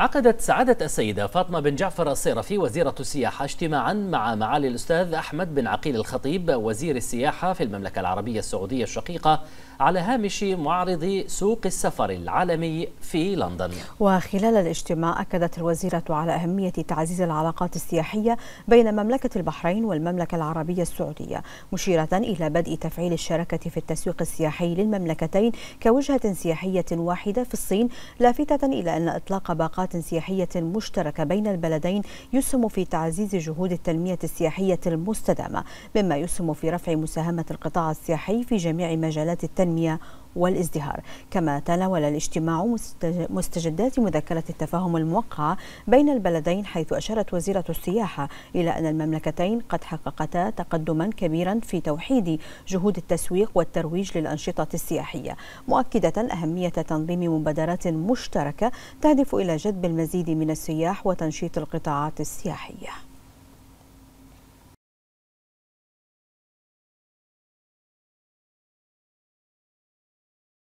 عقدت سعادة السيدة فاطمة بن جعفر الصيرفي وزيرة السياحة اجتماعا مع معالي الأستاذ أحمد بن عقيل الخطيب وزير السياحة في المملكة العربية السعودية الشقيقة على هامش معرض سوق السفر العالمي في لندن وخلال الاجتماع أكدت الوزيرة على أهمية تعزيز العلاقات السياحية بين مملكة البحرين والمملكة العربية السعودية مشيرة إلى بدء تفعيل الشراكة في التسويق السياحي للمملكتين كوجهة سياحية واحدة في الصين لافتة إلى أن إطلاق باقات مجموعة سياحية مشتركة بين البلدين يسهم في تعزيز جهود التنمية السياحية المستدامة مما يسهم في رفع مساهمة القطاع السياحي في جميع مجالات التنمية والازدهار كما تناول الاجتماع مستجدات مذكرة التفاهم الموقعة بين البلدين حيث أشارت وزيرة السياحة إلى أن المملكتين قد حققتا تقدما كبيرا في توحيد جهود التسويق والترويج للأنشطة السياحية مؤكدة أهمية تنظيم مبادرات مشتركة تهدف إلى جذب المزيد من السياح وتنشيط القطاعات السياحية